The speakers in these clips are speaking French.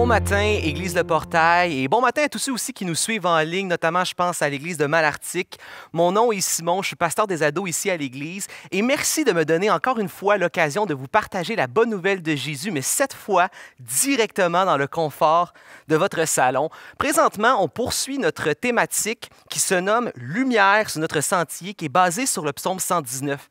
Bon matin, Église de Portail, et bon matin à tous ceux aussi qui nous suivent en ligne, notamment je pense à l'Église de Malartic. Mon nom est Simon, je suis pasteur des ados ici à l'Église, et merci de me donner encore une fois l'occasion de vous partager la bonne nouvelle de Jésus, mais cette fois directement dans le confort de votre salon. Présentement, on poursuit notre thématique qui se nomme Lumière sur notre sentier, qui est basée sur le psaume 119.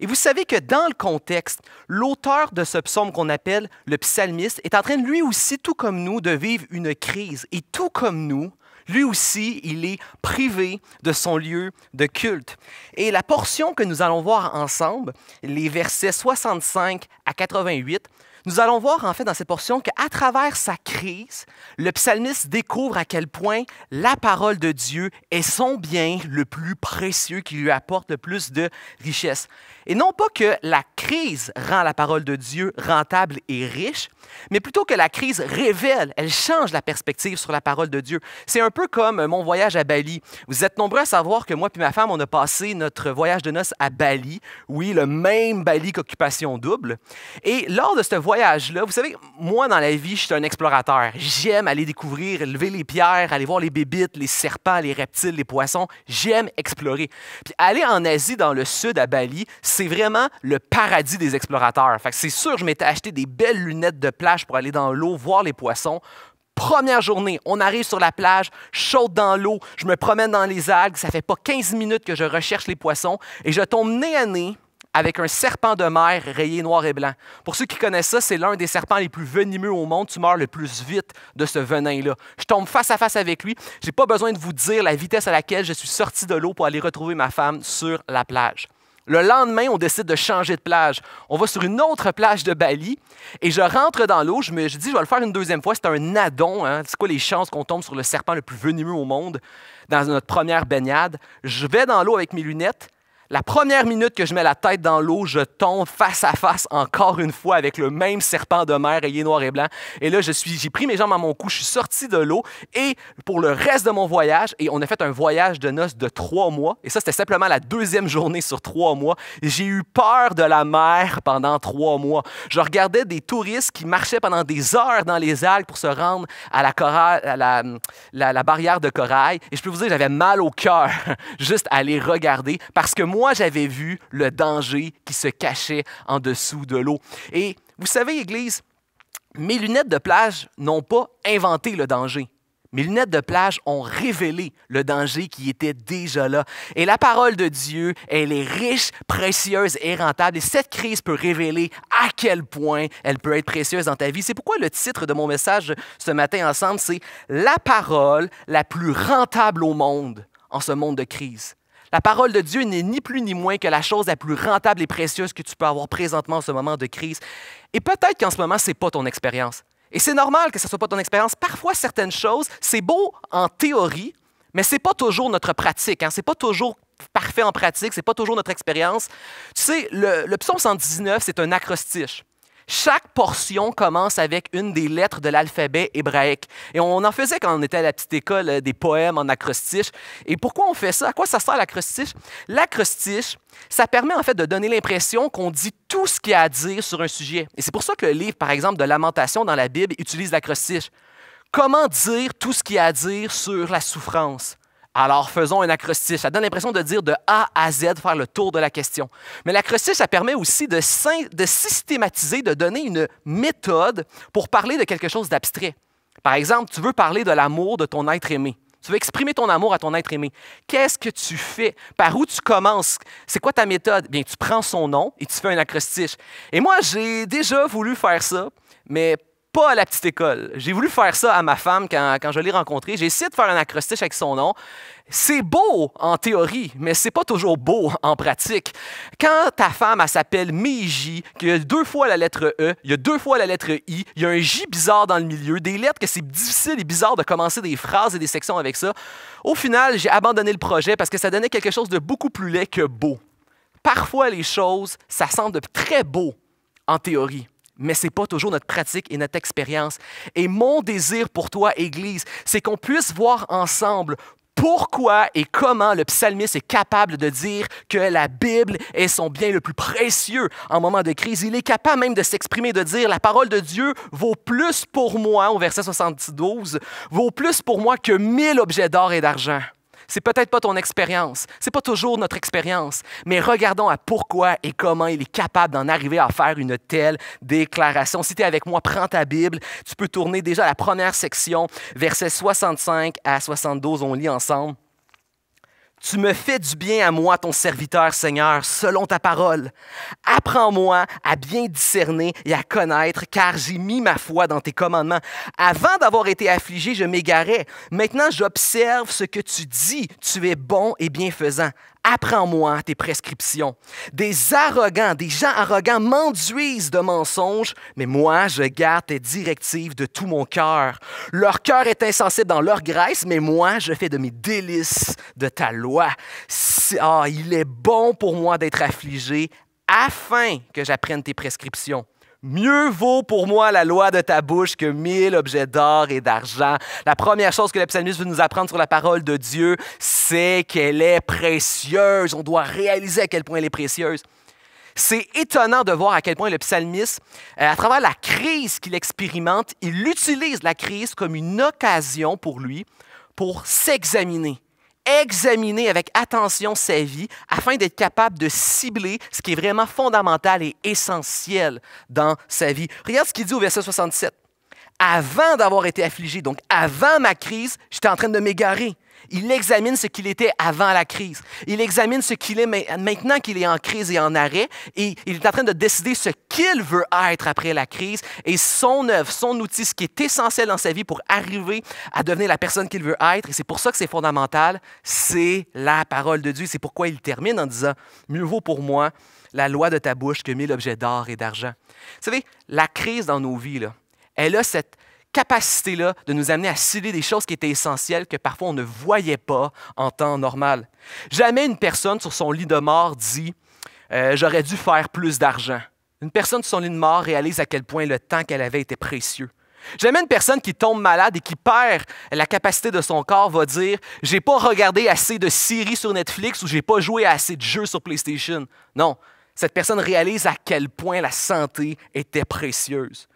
Et vous savez que dans le contexte, l'auteur de ce psaume qu'on appelle le psalmiste est en train lui aussi, tout comme nous, de vivre une crise. Et tout comme nous, lui aussi, il est privé de son lieu de culte. Et la portion que nous allons voir ensemble, les versets 65 à 88, nous allons voir en fait dans cette portion qu'à travers sa crise, le psalmiste découvre à quel point la parole de Dieu est son bien le plus précieux qui lui apporte le plus de richesse. Et non pas que la crise rend la parole de Dieu rentable et riche, mais plutôt que la crise révèle, elle change la perspective sur la parole de Dieu. C'est un peu comme euh, mon voyage à Bali. Vous êtes nombreux à savoir que moi et ma femme, on a passé notre voyage de noces à Bali. Oui, le même Bali qu'occupation double. Et lors de ce voyage-là, vous savez, moi dans la vie, je suis un explorateur. J'aime aller découvrir, lever les pierres, aller voir les bébites, les serpents, les reptiles, les poissons. J'aime explorer. Puis aller en Asie, dans le sud, à Bali, c'est vraiment le paradis des explorateurs. c'est sûr, je m'étais acheté des belles lunettes de plage pour aller dans l'eau voir les poissons. Première journée, on arrive sur la plage, chaude dans l'eau, je me promène dans les algues, ça fait pas 15 minutes que je recherche les poissons et je tombe nez à nez avec un serpent de mer rayé noir et blanc. Pour ceux qui connaissent ça, c'est l'un des serpents les plus venimeux au monde. Tu meurs le plus vite de ce venin-là. Je tombe face à face avec lui. J'ai pas besoin de vous dire la vitesse à laquelle je suis sorti de l'eau pour aller retrouver ma femme sur la plage. Le lendemain, on décide de changer de plage. On va sur une autre plage de Bali et je rentre dans l'eau. Je me dis, je vais le faire une deuxième fois. C'est un adon. Hein. C'est quoi les chances qu'on tombe sur le serpent le plus venimeux au monde dans notre première baignade? Je vais dans l'eau avec mes lunettes la première minute que je mets la tête dans l'eau, je tombe face à face encore une fois avec le même serpent de mer rayé noir et blanc. Et là, je suis, j'ai pris mes jambes à mon cou, je suis sorti de l'eau et pour le reste de mon voyage, et on a fait un voyage de noces de trois mois. Et ça, c'était simplement la deuxième journée sur trois mois. J'ai eu peur de la mer pendant trois mois. Je regardais des touristes qui marchaient pendant des heures dans les algues pour se rendre à la, barrière de corail. Et je peux vous dire, j'avais mal au cœur juste à les regarder parce que moi, j'avais vu le danger qui se cachait en dessous de l'eau. Et vous savez, Église, mes lunettes de plage n'ont pas inventé le danger. Mes lunettes de plage ont révélé le danger qui était déjà là. Et la parole de Dieu, elle est riche, précieuse et rentable. Et cette crise peut révéler à quel point elle peut être précieuse dans ta vie. C'est pourquoi le titre de mon message ce matin ensemble, c'est La parole la plus rentable au monde en ce monde de crise. La parole de Dieu n'est ni plus ni moins que la chose la plus rentable et précieuse que tu peux avoir présentement en ce moment de crise. Et peut-être qu'en ce moment, ce n'est pas ton expérience. Et c'est normal que ce ne soit pas ton expérience. Parfois, certaines choses, c'est beau en théorie, mais ce n'est pas toujours notre pratique. Hein. Ce n'est pas toujours parfait en pratique, ce n'est pas toujours notre expérience. Tu sais, le, le psaume 119, c'est un acrostiche. Chaque portion commence avec une des lettres de l'alphabet hébraïque. Et on en faisait quand on était à la petite école euh, des poèmes en acrostiche. Et pourquoi on fait ça? À quoi ça sert l'acrostiche? L'acrostiche, ça permet en fait de donner l'impression qu'on dit tout ce qu'il y a à dire sur un sujet. Et c'est pour ça que le livre, par exemple, de Lamentation dans la Bible utilise l'acrostiche. Comment dire tout ce qu'il y a à dire sur la souffrance? Alors faisons un acrostiche. Ça donne l'impression de dire de A à Z, faire le tour de la question. Mais l'acrostiche, ça permet aussi de, de systématiser, de donner une méthode pour parler de quelque chose d'abstrait. Par exemple, tu veux parler de l'amour de ton être aimé. Tu veux exprimer ton amour à ton être aimé. Qu'est-ce que tu fais? Par où tu commences? C'est quoi ta méthode? Bien, tu prends son nom et tu fais un acrostiche. Et moi, j'ai déjà voulu faire ça, mais pas à la petite école. J'ai voulu faire ça à ma femme quand, quand je l'ai rencontrée. J'ai essayé de faire un acrostiche avec son nom. C'est beau en théorie, mais c'est pas toujours beau en pratique. Quand ta femme, s'appelle Meiji, qu'il y a deux fois la lettre E, il y a deux fois la lettre I, il y a un J bizarre dans le milieu, des lettres que c'est difficile et bizarre de commencer des phrases et des sections avec ça, au final, j'ai abandonné le projet parce que ça donnait quelque chose de beaucoup plus laid que beau. Parfois, les choses, ça semble très beau en théorie mais ce n'est pas toujours notre pratique et notre expérience. Et mon désir pour toi, Église, c'est qu'on puisse voir ensemble pourquoi et comment le psalmiste est capable de dire que la Bible est son bien le plus précieux en moment de crise. Il est capable même de s'exprimer, de dire la parole de Dieu vaut plus pour moi, au verset 72, vaut plus pour moi que mille objets d'or et d'argent. C'est peut-être pas ton expérience, c'est pas toujours notre expérience, mais regardons à pourquoi et comment il est capable d'en arriver à faire une telle déclaration. Si tu es avec moi, prends ta Bible, tu peux tourner déjà la première section, versets 65 à 72, on lit ensemble. Tu me fais du bien à moi, ton serviteur Seigneur, selon ta parole. Apprends-moi à bien discerner et à connaître, car j'ai mis ma foi dans tes commandements. Avant d'avoir été affligé, je m'égarais. Maintenant, j'observe ce que tu dis. Tu es bon et bienfaisant. Apprends-moi tes prescriptions. Des arrogants, des gens arrogants m'enduisent de mensonges, mais moi, je garde tes directives de tout mon cœur. Leur cœur est insensible dans leur graisse, mais moi, je fais de mes délices de ta loi. Ah, il est bon pour moi d'être affligé afin que j'apprenne tes prescriptions. Mieux vaut pour moi la loi de ta bouche que mille objets d'or et d'argent. La première chose que le psalmiste veut nous apprendre sur la parole de Dieu, c'est qu'elle est précieuse. On doit réaliser à quel point elle est précieuse. C'est étonnant de voir à quel point le psalmiste, euh, à travers la crise qu'il expérimente, il utilise la crise comme une occasion pour lui pour s'examiner, examiner avec attention sa vie afin d'être capable de cibler ce qui est vraiment fondamental et essentiel dans sa vie. Regarde ce qu'il dit au verset 67. Avant d'avoir été affligé, donc avant ma crise, j'étais en train de m'égarer. Il examine ce qu'il était avant la crise. Il examine ce qu'il est maintenant qu'il est en crise et en arrêt. Et il est en train de décider ce qu'il veut être après la crise et son œuvre, son outil, ce qui est essentiel dans sa vie pour arriver à devenir la personne qu'il veut être. Et c'est pour ça que c'est fondamental. C'est la parole de Dieu. C'est pourquoi il termine en disant, mieux vaut pour moi la loi de ta bouche que mille objets d'or et d'argent. Vous savez, la crise dans nos vies, elle a cette, capacité-là de nous amener à cibler des choses qui étaient essentielles que parfois on ne voyait pas en temps normal. Jamais une personne sur son lit de mort dit euh, J'aurais dû faire plus d'argent. Une personne sur son lit de mort réalise à quel point le temps qu'elle avait était précieux. Jamais une personne qui tombe malade et qui perd la capacité de son corps va dire J'ai pas regardé assez de séries sur Netflix ou j'ai pas joué assez de jeux sur PlayStation. Non, cette personne réalise à quel point la santé était précieuse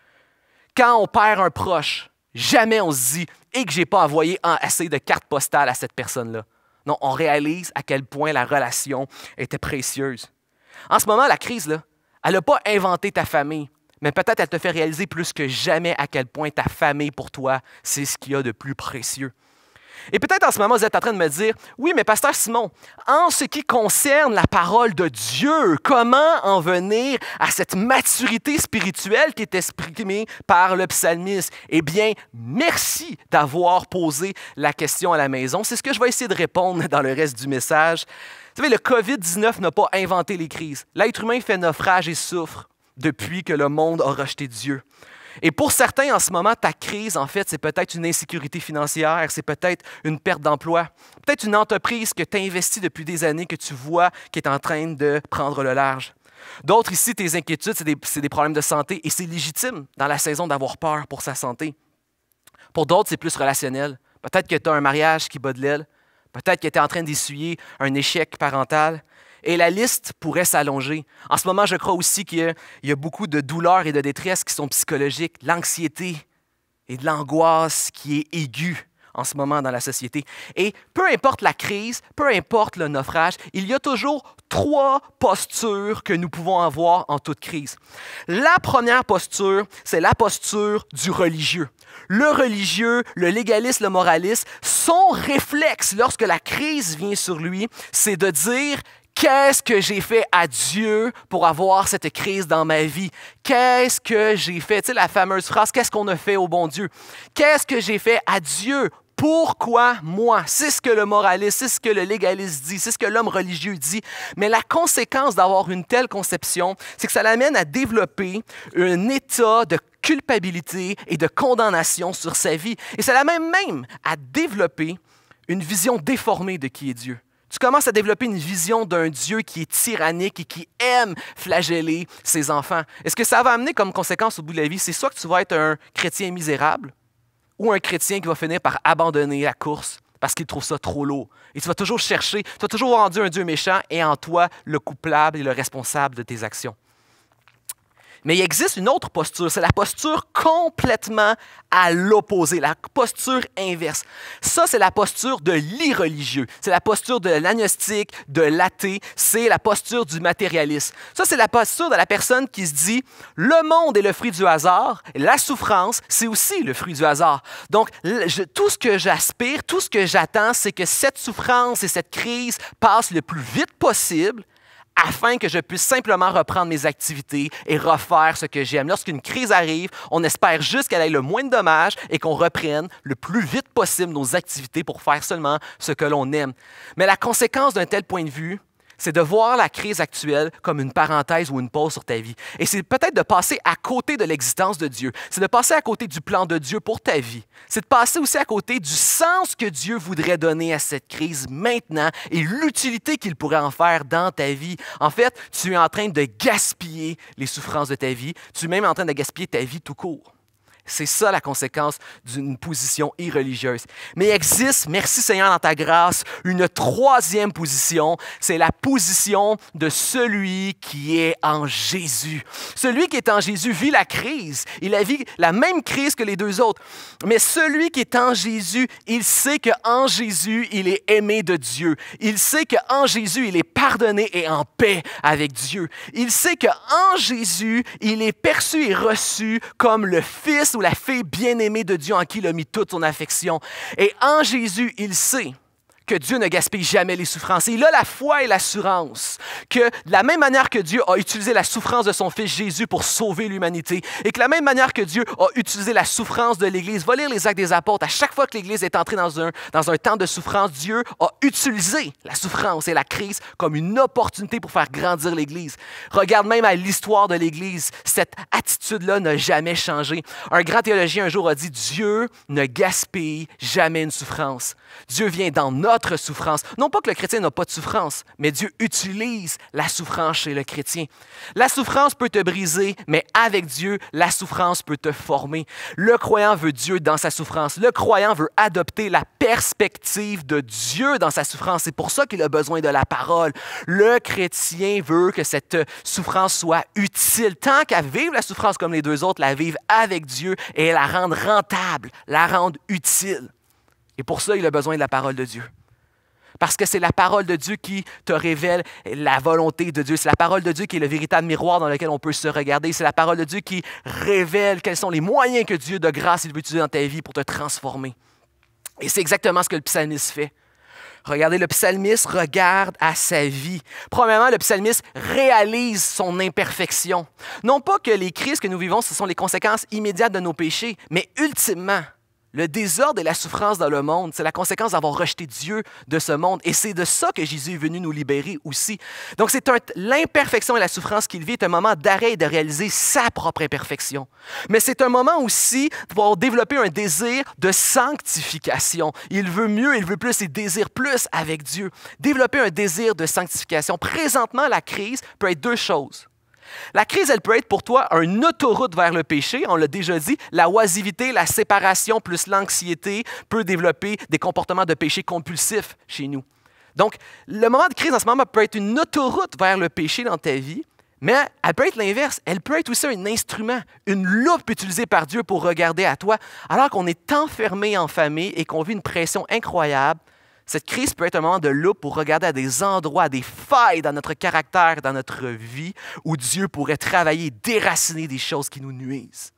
quand on perd un proche, jamais on se dit et que j'ai pas envoyé assez de cartes postales à cette personne-là. Non, on réalise à quel point la relation était précieuse. En ce moment, la crise, là, elle n'a pas inventé ta famille, mais peut-être elle te fait réaliser plus que jamais à quel point ta famille pour toi, c'est ce qu'il y a de plus précieux. Et peut-être en ce moment, vous êtes en train de me dire, oui, mais pasteur Simon, en ce qui concerne la parole de Dieu, comment en venir à cette maturité spirituelle qui est exprimée par le psalmiste? Eh bien, merci d'avoir posé la question à la maison. C'est ce que je vais essayer de répondre dans le reste du message. Vous savez, le COVID-19 n'a pas inventé les crises. L'être humain fait naufrage et souffre depuis que le monde a rejeté Dieu. Et pour certains, en ce moment, ta crise, en fait, c'est peut-être une insécurité financière, c'est peut-être une perte d'emploi, peut-être une entreprise que tu as investie depuis des années, que tu vois qui est en train de prendre le large. D'autres ici, tes inquiétudes, c'est des, problèmes de santé et c'est légitime dans la saison d'avoir peur pour sa santé. Pour d'autres, c'est plus relationnel. Peut-être que tu as un mariage qui bat de l'aile. Peut-être que tu es en train d'essuyer un échec parental. Et la liste pourrait s'allonger. En ce moment, je crois aussi qu'il y, a beaucoup de douleurs et de détresse qui sont psychologiques, l'anxiété et de l'angoisse qui est aiguë en ce moment dans la société. Et peu importe la crise, peu importe le naufrage, il y a toujours trois postures que nous pouvons avoir en toute crise. La première posture, c'est la posture du religieux. Le religieux, le légaliste, le moraliste, son réflexe lorsque la crise vient sur lui, c'est de dire Qu'est-ce que j'ai fait à Dieu pour avoir cette crise dans ma vie? Qu'est-ce que j'ai fait? Tu sais, la fameuse phrase, qu'est-ce qu'on a fait au bon Dieu? Qu'est-ce que j'ai fait à Dieu? Pourquoi moi? C'est ce que le moraliste, c'est ce que le légaliste dit, c'est ce que l'homme religieux dit. Mais la conséquence d'avoir une telle conception, c'est que ça l'amène à développer un état de culpabilité et de condamnation sur sa vie. Et ça l'amène même à développer une vision déformée de qui est Dieu. Tu commences à développer une vision d'un Dieu qui est tyrannique et qui aime flageller ses enfants. Est-ce que ça va amener comme conséquence au bout de la vie, c'est soit que tu vas être un chrétien misérable ou un chrétien qui va finir par abandonner la course parce qu'il trouve ça trop lourd. Et tu vas toujours chercher, tu vas toujours rendre un Dieu méchant et en toi le coupable et le responsable de tes actions. Mais il existe une autre posture, c'est la posture complètement à l'opposé, la posture inverse. Ça, c'est la posture de l'irreligieux, c'est la posture de l'agnostique, de l'athée, c'est la posture du matérialiste. Ça, c'est la posture de la personne qui se dit, le monde est le fruit du hasard, la souffrance, c'est aussi le fruit du hasard. Donc, tout ce que j'aspire, tout ce que j'attends, c'est que cette souffrance et cette crise passent le plus vite possible afin que je puisse simplement reprendre mes activités et refaire ce que j'aime. Lorsqu'une crise arrive, on espère juste qu'elle ait le moins de dommages et qu'on reprenne le plus vite possible nos activités pour faire seulement ce que l'on aime. Mais la conséquence d'un tel point de vue, c'est de voir la crise actuelle comme une parenthèse ou une pause sur ta vie. Et c'est peut-être de passer à côté de l'existence de Dieu. C'est de passer à côté du plan de Dieu pour ta vie. C'est de passer aussi à côté du sens que Dieu voudrait donner à cette crise maintenant et l'utilité qu'il pourrait en faire dans ta vie. En fait, tu es en train de gaspiller les souffrances de ta vie. Tu es même en train de gaspiller ta vie tout court. C'est ça la conséquence d'une position irreligieuse. Mais existe, merci Seigneur dans ta grâce, une troisième position. C'est la position de celui qui est en Jésus. Celui qui est en Jésus vit la crise. Il a vit la même crise que les deux autres. Mais celui qui est en Jésus, il sait qu'en Jésus, il est aimé de Dieu. Il sait qu'en Jésus, il est pardonné et en paix avec Dieu. Il sait qu'en Jésus, il est perçu et reçu comme le Fils la fille bien-aimée de Dieu en qui il a mis toute son affection. Et en Jésus, il sait que Dieu ne gaspille jamais les souffrances. Et il a la foi et l'assurance que de la même manière que Dieu a utilisé la souffrance de son Fils Jésus pour sauver l'humanité, et que de la même manière que Dieu a utilisé la souffrance de l'Église, va lire les actes des apôtres, à chaque fois que l'Église est entrée dans un, dans un temps de souffrance, Dieu a utilisé la souffrance et la crise comme une opportunité pour faire grandir l'Église. Regarde même à l'histoire de l'Église, cette attitude-là n'a jamais changé. Un grand théologien un jour a dit, Dieu ne gaspille jamais une souffrance. Dieu vient dans notre souffrance. Non pas que le chrétien n'a pas de souffrance, mais Dieu utilise la souffrance chez le chrétien. La souffrance peut te briser, mais avec Dieu, la souffrance peut te former. Le croyant veut Dieu dans sa souffrance. Le croyant veut adopter la perspective de Dieu dans sa souffrance. C'est pour ça qu'il a besoin de la parole. Le chrétien veut que cette souffrance soit utile. Tant qu'à vivre la souffrance comme les deux autres, la vivre avec Dieu et la rendre rentable, la rendre utile. Et pour ça, il a besoin de la parole de Dieu. Parce que c'est la parole de Dieu qui te révèle la volonté de Dieu. C'est la parole de Dieu qui est le véritable miroir dans lequel on peut se regarder. C'est la parole de Dieu qui révèle quels sont les moyens que Dieu de grâce il veut utiliser dans ta vie pour te transformer. Et c'est exactement ce que le psalmiste fait. Regardez, le psalmiste regarde à sa vie. Premièrement, le psalmiste réalise son imperfection. Non pas que les crises que nous vivons, ce sont les conséquences immédiates de nos péchés, mais ultimement, le désordre et la souffrance dans le monde, c'est la conséquence d'avoir rejeté Dieu de ce monde. Et c'est de ça que Jésus est venu nous libérer aussi. Donc, c'est l'imperfection et la souffrance qu'il vit est un moment d'arrêt et de réaliser sa propre imperfection. Mais c'est un moment aussi pour développer un désir de sanctification. Il veut mieux, il veut plus, il désire plus avec Dieu. Développer un désir de sanctification. Présentement, la crise peut être deux choses. La crise, elle peut être pour toi une autoroute vers le péché, on l'a déjà dit. La oisivité, la séparation plus l'anxiété peut développer des comportements de péché compulsifs chez nous. Donc, le moment de crise en ce moment peut être une autoroute vers le péché dans ta vie, mais elle peut être l'inverse. Elle peut être aussi un instrument, une loupe utilisée par Dieu pour regarder à toi, alors qu'on est enfermé en famille et qu'on vit une pression incroyable cette crise peut être un moment de loupe pour regarder à des endroits, des failles dans notre caractère, dans notre vie, où Dieu pourrait travailler, déraciner des choses qui nous nuisent.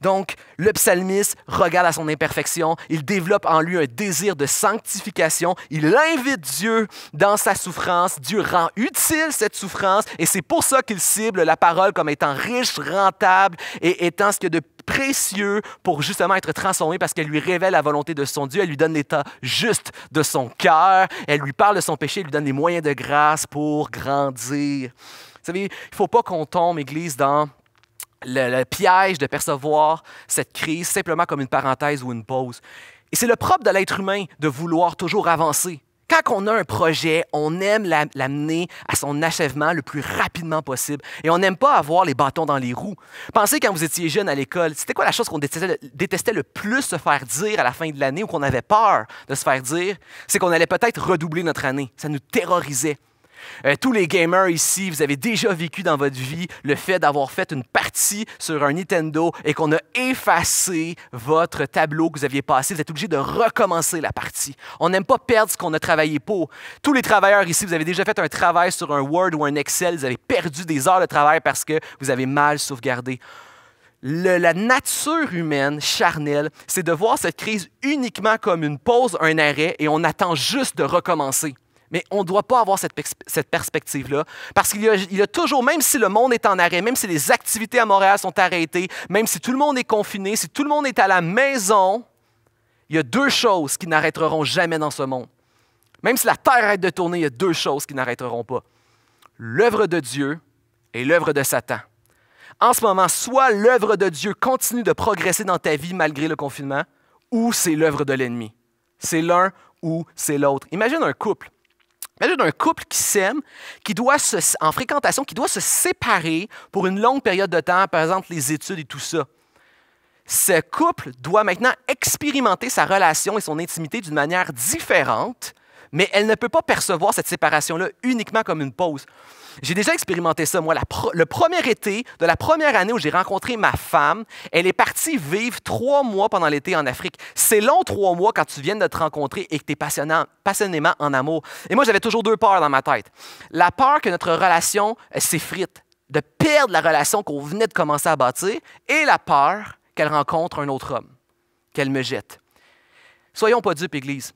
Donc, le psalmiste regarde à son imperfection, il développe en lui un désir de sanctification, il invite Dieu dans sa souffrance, Dieu rend utile cette souffrance, et c'est pour ça qu'il cible la parole comme étant riche, rentable et étant ce que de précieux pour justement être transformé parce qu'elle lui révèle la volonté de son Dieu, elle lui donne l'état juste de son cœur, elle lui parle de son péché, elle lui donne les moyens de grâce pour grandir. Vous savez, il ne faut pas qu'on tombe, Église, dans le, piège de percevoir cette crise simplement comme une parenthèse ou une pause. Et c'est le propre de l'être humain de vouloir toujours avancer. Quand on a un projet, on aime l'amener à son achèvement le plus rapidement possible. Et on n'aime pas avoir les bâtons dans les roues. Pensez quand vous étiez jeune à l'école, c'était quoi la chose qu'on détestait, le plus se faire dire à la fin de l'année ou qu'on avait peur de se faire dire? C'est qu'on allait peut-être redoubler notre année. Ça nous terrorisait. Euh, tous les gamers ici, vous avez déjà vécu dans votre vie le fait d'avoir fait une partie sur un Nintendo et qu'on a effacé votre tableau que vous aviez passé. Vous êtes obligé de recommencer la partie. On n'aime pas perdre ce qu'on a travaillé pour. Tous les travailleurs ici, vous avez déjà fait un travail sur un Word ou un Excel. Vous avez perdu des heures de travail parce que vous avez mal sauvegardé. la nature humaine charnelle, c'est de voir cette crise uniquement comme une pause, un arrêt, et on attend juste de recommencer. Mais on ne doit pas avoir cette, perspective-là. Parce qu'il y, y, a toujours, même si le monde est en arrêt, même si les activités à Montréal sont arrêtées, même si tout le monde est confiné, si tout le monde est à la maison, il y a deux choses qui n'arrêteront jamais dans ce monde. Même si la terre arrête de tourner, il y a deux choses qui n'arrêteront pas. L'œuvre de Dieu et l'œuvre de Satan. En ce moment, soit l'œuvre de Dieu continue de progresser dans ta vie malgré le confinement, ou c'est l'œuvre de l'ennemi. C'est l'un ou c'est l'autre. Imagine un couple d'un un couple qui s'aime, qui doit se, en fréquentation, qui doit se séparer pour une longue période de temps, par exemple les études et tout ça. Ce couple doit maintenant expérimenter sa relation et son intimité d'une manière différente, mais elle ne peut pas percevoir cette séparation-là uniquement comme une pause. J'ai déjà expérimenté ça, moi. le premier été de la première année où j'ai rencontré ma femme, elle est partie vivre trois mois pendant l'été en Afrique. C'est long, trois mois, quand tu viens de te rencontrer et que tu es passionnément en amour. Et moi, j'avais toujours deux peurs dans ma tête. La peur que notre relation euh, s'effrite, de perdre la relation qu'on venait de commencer à bâtir, et la peur qu'elle rencontre un autre homme, qu'elle me jette. Soyons pas dupes, Église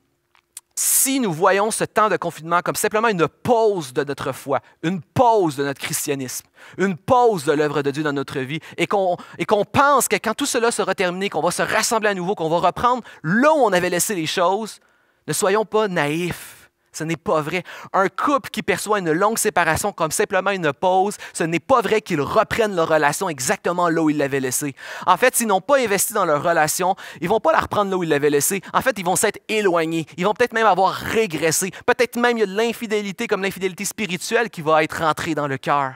si nous voyons ce temps de confinement comme simplement une pause de notre foi, une pause de notre christianisme, une pause de l'œuvre de Dieu dans notre vie, et qu'on pense que quand tout cela sera terminé, qu'on va se rassembler à nouveau, qu'on va reprendre là où on avait laissé les choses, ne soyons pas naïfs ce n'est pas vrai. Un couple qui perçoit une longue séparation comme simplement une pause, ce n'est pas vrai qu'ils reprennent leur relation exactement là où ils l'avaient laissée. En fait, s'ils n'ont pas investi dans leur relation, ils vont pas la reprendre là où ils l'avaient laissée. En fait, ils vont s'être éloignés. Ils vont peut-être même avoir régressé. Peut-être même il y a de l'infidélité comme l'infidélité spirituelle qui va être rentrée dans le cœur.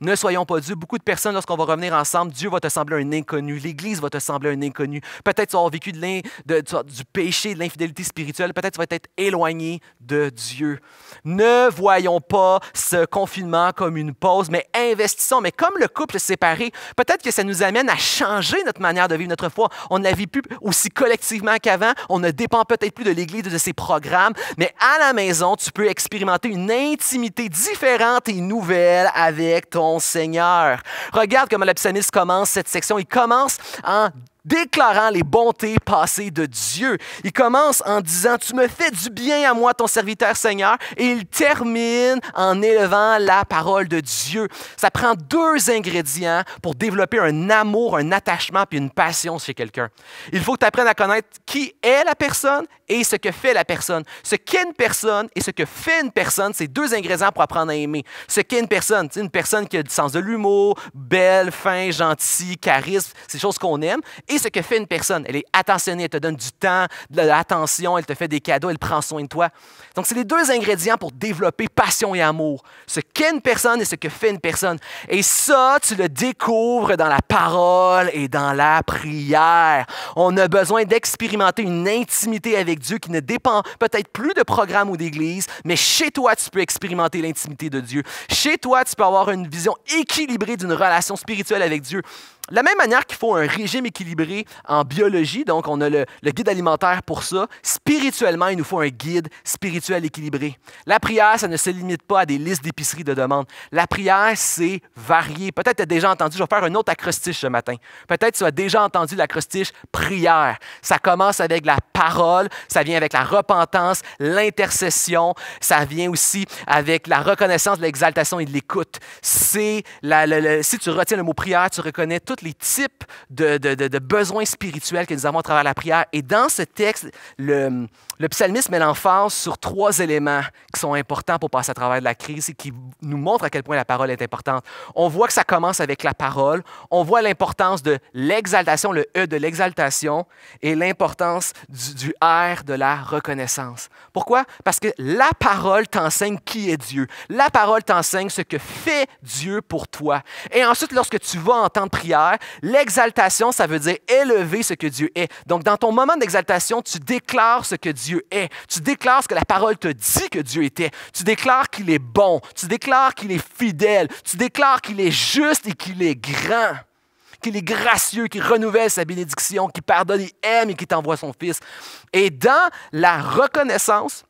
Ne soyons pas dû Beaucoup de personnes, lorsqu'on va revenir ensemble, Dieu va te sembler un inconnu. L'Église va te sembler un inconnu. Peut-être tu vas vécu de de, du péché, de l'infidélité spirituelle. Peut-être tu vas être éloigné de Dieu. Ne voyons pas ce confinement comme une pause, mais investissons. Mais comme le couple séparé, peut-être que ça nous amène à changer notre manière de vivre notre foi. On ne la vit plus aussi collectivement qu'avant. On ne dépend peut-être plus de l'Église, de ses programmes. Mais à la maison, tu peux expérimenter une intimité différente et nouvelle avec ton Seigneur. Regarde comment la commence cette section. Il commence en déclarant les bontés passées de Dieu. Il commence en disant, Tu me fais du bien à moi, ton serviteur Seigneur, et il termine en élevant la parole de Dieu. Ça prend deux ingrédients pour développer un amour, un attachement, puis une passion chez quelqu'un. Il faut que tu apprennes à connaître qui est la personne et ce que fait la personne. Ce qu'est une personne et ce que fait une personne, c'est deux ingrédients pour apprendre à aimer. Ce qu'est une personne, c'est une personne qui a du sens de l'humour, belle, fin, gentille, charisme, c'est des choses qu'on aime et ce que fait une personne, elle est attentionnée, elle te donne du temps, de l'attention, elle te fait des cadeaux, elle prend soin de toi. Donc, c'est les deux ingrédients pour développer passion et amour. Ce qu'est une personne et ce que fait une personne. Et ça, tu le découvres dans la parole et dans la prière. On a besoin d'expérimenter une intimité avec Dieu qui ne dépend peut-être plus de programme ou d'église, mais chez toi, tu peux expérimenter l'intimité de Dieu. Chez toi, tu peux avoir une vision équilibrée d'une relation spirituelle avec Dieu. De la même manière qu'il faut un régime équilibré en biologie, donc on a le, guide alimentaire pour ça, spirituellement, il nous faut un guide spirituel équilibré. La prière, ça ne se limite pas à des listes d'épicerie de demandes. La prière, c'est varié. Peut-être tu as déjà entendu, je vais faire un autre acrostiche ce matin. Peut-être tu as déjà entendu l'acrostiche prière. Ça commence avec la parole, ça vient avec la repentance, l'intercession, ça vient aussi avec la reconnaissance, l'exaltation et l'écoute. C'est si tu retiens le mot prière, tu reconnais tout les types de, de, de, besoins spirituels que nous avons à travers la prière. Et dans ce texte, le, le psalmiste met l'emphase sur trois éléments qui sont importants pour passer à travers la crise et qui nous montrent à quel point la parole est importante. On voit que ça commence avec la parole, on voit l'importance de l'exaltation, le E de l'exaltation, et l'importance du, R de la reconnaissance. Pourquoi? Parce que la parole t'enseigne qui est Dieu. La parole t'enseigne ce que fait Dieu pour toi. Et ensuite, lorsque tu vas entendre prière, L'exaltation, ça veut dire élever ce que Dieu est. Donc, dans ton moment d'exaltation, tu déclares ce que Dieu est. Tu déclares ce que la parole te dit que Dieu était. Tu déclares qu'il est bon. Tu déclares qu'il est fidèle. Tu déclares qu'il est juste et qu'il est grand qu'il est gracieux, qu'il renouvelle sa bénédiction, qu'il pardonne, il aime et qu'il t'envoie son Fils. Et dans la reconnaissance,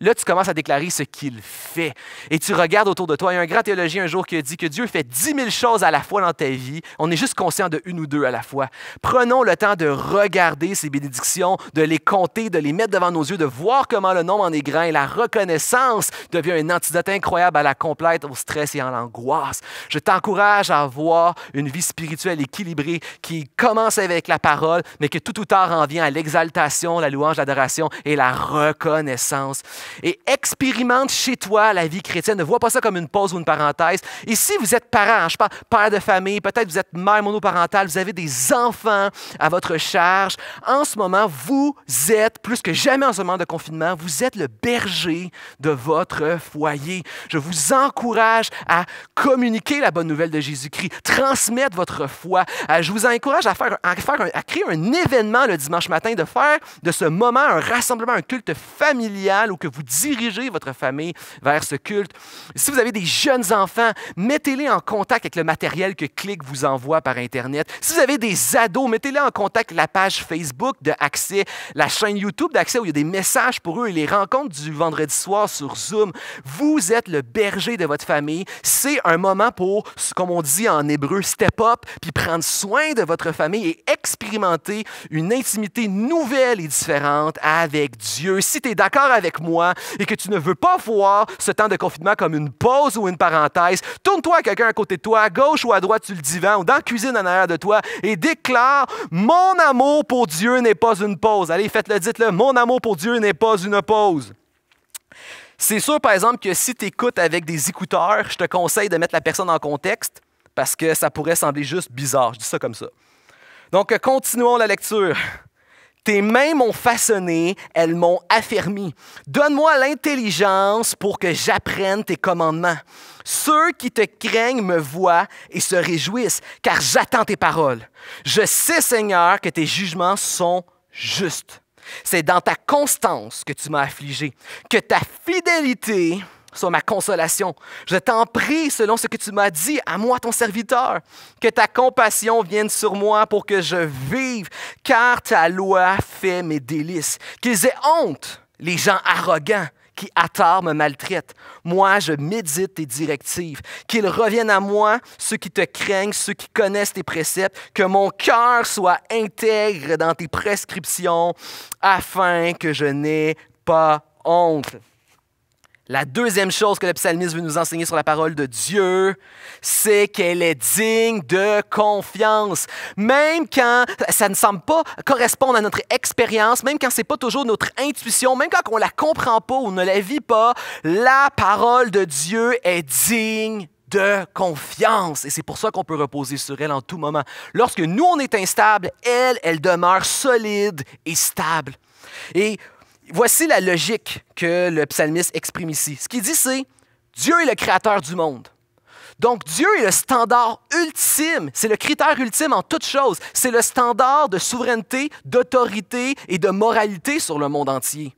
Là, tu commences à déclarer ce qu'il fait. Et tu regardes autour de toi. Il y a un grand théologien un jour qui a dit que Dieu fait dix mille choses à la fois dans ta vie. On est juste conscient de une ou deux à la fois. Prenons le temps de regarder ces bénédictions, de les compter, de les mettre devant nos yeux, de voir comment le nombre en est grand. Et la reconnaissance devient un antidote incroyable à la complète, au stress et à l'angoisse. Je t'encourage à avoir une vie spirituelle équilibrée qui commence avec la parole, mais que tout ou tard en vient à l'exaltation, la louange, l'adoration et la reconnaissance et expérimente chez toi la vie chrétienne. Ne vois pas ça comme une pause ou une parenthèse. Et si vous êtes parent, je parle père de famille, peut-être vous êtes mère monoparentale, vous avez des enfants à votre charge, en ce moment, vous êtes, plus que jamais en ce moment de confinement, vous êtes le berger de votre foyer. Je vous encourage à communiquer la bonne nouvelle de Jésus-Christ, transmettre votre foi. Euh, je vous encourage à, faire, à, créer un événement le dimanche matin, de faire de ce moment un rassemblement, un culte familial où que vous vous dirigez votre famille vers ce culte. Si vous avez des jeunes enfants, mettez-les en contact avec le matériel que Click vous envoie par Internet. Si vous avez des ados, mettez-les en contact avec la page Facebook de Accès, la chaîne YouTube d'Accès où il y a des messages pour eux et les rencontres du vendredi soir sur Zoom. Vous êtes le berger de votre famille. C'est un moment pour, comme on dit en hébreu, step up, puis prendre soin de votre famille et expérimenter une intimité nouvelle et différente avec Dieu. Si tu es d'accord avec moi, et que tu ne veux pas voir ce temps de confinement comme une pause ou une parenthèse, tourne-toi à quelqu'un à côté de toi, à gauche ou à droite sur le divan ou dans la cuisine en arrière de toi et déclare Mon amour pour Dieu n'est pas une pause. Allez, faites-le, dites-le Mon amour pour Dieu n'est pas une pause. C'est sûr, par exemple, que si tu écoutes avec des écouteurs, je te conseille de mettre la personne en contexte parce que ça pourrait sembler juste bizarre. Je dis ça comme ça. Donc, continuons la lecture. Tes mains m'ont façonné, elles m'ont affermi. Donne-moi l'intelligence pour que j'apprenne tes commandements. Ceux qui te craignent me voient et se réjouissent, car j'attends tes paroles. Je sais, Seigneur, que tes jugements sont justes. C'est dans ta constance que tu m'as affligé, que ta fidélité Sois ma consolation. Je t'en prie, selon ce que tu m'as dit, à moi ton serviteur, que ta compassion vienne sur moi pour que je vive, car ta loi fait mes délices. Qu'ils aient honte, les gens arrogants qui à tort, me maltraitent. Moi, je médite tes directives. Qu'ils reviennent à moi ceux qui te craignent, ceux qui connaissent tes préceptes. Que mon cœur soit intègre dans tes prescriptions, afin que je n'aie pas honte. La deuxième chose que le psalmiste veut nous enseigner sur la parole de Dieu, c'est qu'elle est digne de confiance. Même quand ça ne semble pas correspondre à notre expérience, même quand ce n'est pas toujours notre intuition, même quand on ne la comprend pas ou ne la vit pas, la parole de Dieu est digne de confiance. Et c'est pour ça qu'on peut reposer sur elle en tout moment. Lorsque nous, on est instable, elle, elle demeure solide et stable. Et Voici la logique que le psalmiste exprime ici. Ce qu'il dit, c'est Dieu est le créateur du monde. Donc Dieu est le standard ultime, c'est le critère ultime en toutes choses. c'est le standard de souveraineté, d'autorité et de moralité sur le monde entier.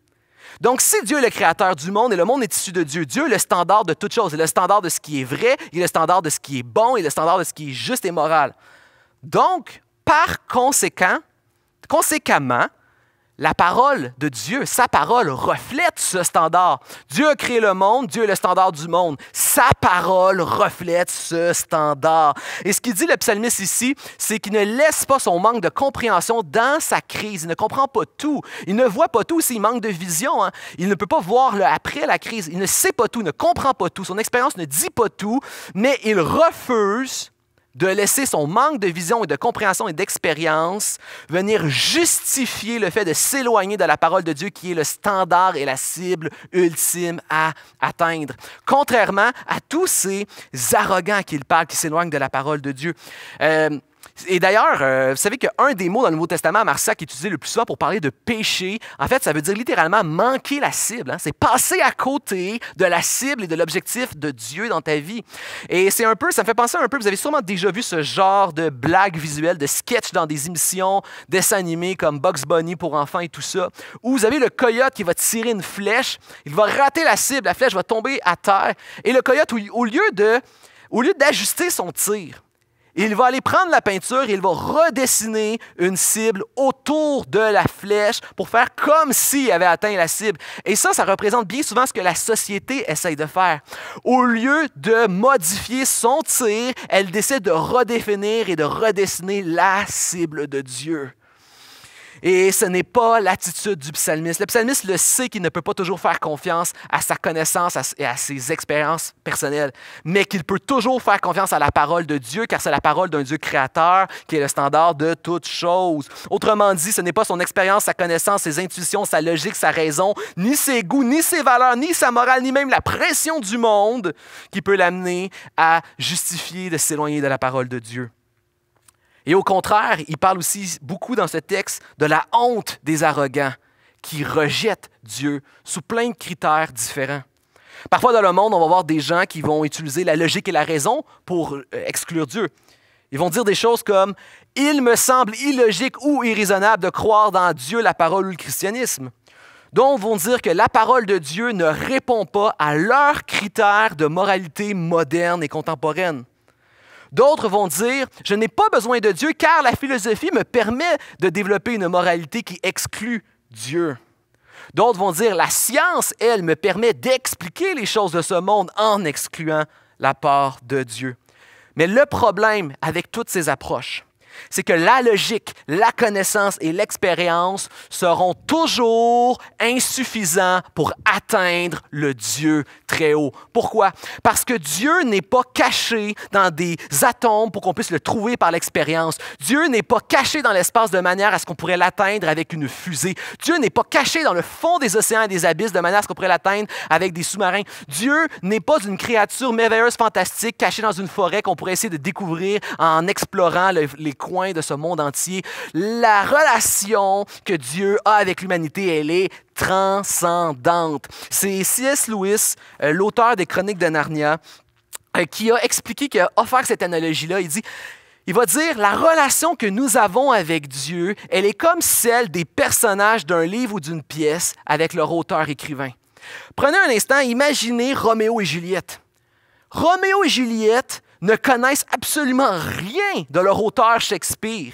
Donc si Dieu est le créateur du monde et le monde est issu de Dieu, Dieu est le standard de toutes chose, il est le standard de ce qui est vrai, il est le standard de ce qui est bon, il est le standard de ce qui est juste et moral. Donc, par conséquent, conséquemment, la parole de Dieu, sa parole reflète ce standard. Dieu a créé le monde, Dieu est le standard du monde. Sa parole reflète ce standard. Et ce qu'il dit le psalmiste ici, c'est qu'il ne laisse pas son manque de compréhension dans sa crise. Il ne comprend pas tout. Il ne voit pas tout s'il manque de vision. Hein. Il ne peut pas voir le après la crise. Il ne sait pas tout, ne comprend pas tout. Son expérience ne dit pas tout, mais il refuse de laisser son manque de vision et de compréhension et d'expérience venir justifier le fait de s'éloigner de la parole de Dieu qui est le standard et la cible ultime à atteindre. Contrairement à tous ces arrogants qu'il parle qui s'éloignent de la parole de Dieu. Euh, et d'ailleurs, euh, vous savez qu'un des mots dans le Nouveau Testament, à qui est utilisé le plus souvent pour parler de péché, en fait, ça veut dire littéralement manquer la cible. Hein. C'est passer à côté de la cible et de l'objectif de Dieu dans ta vie. Et c'est un peu, ça me fait penser un peu, vous avez sûrement déjà vu ce genre de blague visuelle, de sketch dans des émissions, dessins animés comme Bugs Bunny pour enfants et tout ça, où vous avez le coyote qui va tirer une flèche, il va rater la cible, la flèche va tomber à terre, et le coyote, au lieu d'ajuster son tir, il va aller prendre la peinture et il va redessiner une cible autour de la flèche pour faire comme s'il avait atteint la cible. Et ça, ça représente bien souvent ce que la société essaye de faire. Au lieu de modifier son tir, elle décide de redéfinir et de redessiner la cible de Dieu. Et ce n'est pas l'attitude du psalmiste. Le psalmiste le sait qu'il ne peut pas toujours faire confiance à sa connaissance et à ses expériences personnelles, mais qu'il peut toujours faire confiance à la parole de Dieu, car c'est la parole d'un Dieu créateur qui est le standard de toute chose. Autrement dit, ce n'est pas son expérience, sa connaissance, ses intuitions, sa logique, sa raison, ni ses goûts, ni ses valeurs, ni sa morale, ni même la pression du monde qui peut l'amener à justifier de s'éloigner de la parole de Dieu. Et au contraire, il parle aussi beaucoup dans ce texte de la honte des arrogants qui rejettent Dieu sous plein de critères différents. Parfois dans le monde, on va voir des gens qui vont utiliser la logique et la raison pour euh, exclure Dieu. Ils vont dire des choses comme ⁇ Il me semble illogique ou irraisonnable de croire dans Dieu, la parole ou le christianisme ⁇ donc, vont dire que la parole de Dieu ne répond pas à leurs critères de moralité moderne et contemporaine. D'autres vont dire, je n'ai pas besoin de Dieu car la philosophie me permet de développer une moralité qui exclut Dieu. D'autres vont dire, la science, elle, me permet d'expliquer les choses de ce monde en excluant la part de Dieu. Mais le problème avec toutes ces approches, c'est que la logique, la connaissance et l'expérience seront toujours insuffisants pour atteindre le Dieu très haut. Pourquoi? Parce que Dieu n'est pas caché dans des atomes pour qu'on puisse le trouver par l'expérience. Dieu n'est pas caché dans l'espace de manière à ce qu'on pourrait l'atteindre avec une fusée. Dieu n'est pas caché dans le fond des océans et des abysses de manière à ce qu'on pourrait l'atteindre avec des sous-marins. Dieu n'est pas une créature merveilleuse, fantastique, cachée dans une forêt qu'on pourrait essayer de découvrir en explorant les coins de ce monde entier. La relation que Dieu a avec l'humanité, elle est transcendante. C'est C.S. Lewis, euh, l'auteur des Chroniques de Narnia, euh, qui a expliqué, qui a offert cette analogie-là. Il dit il va dire la relation que nous avons avec Dieu, elle est comme celle des personnages d'un livre ou d'une pièce avec leur auteur-écrivain. Prenez un instant, imaginez Roméo et Juliette. Roméo et Juliette ne connaissent absolument rien de leur auteur Shakespeare.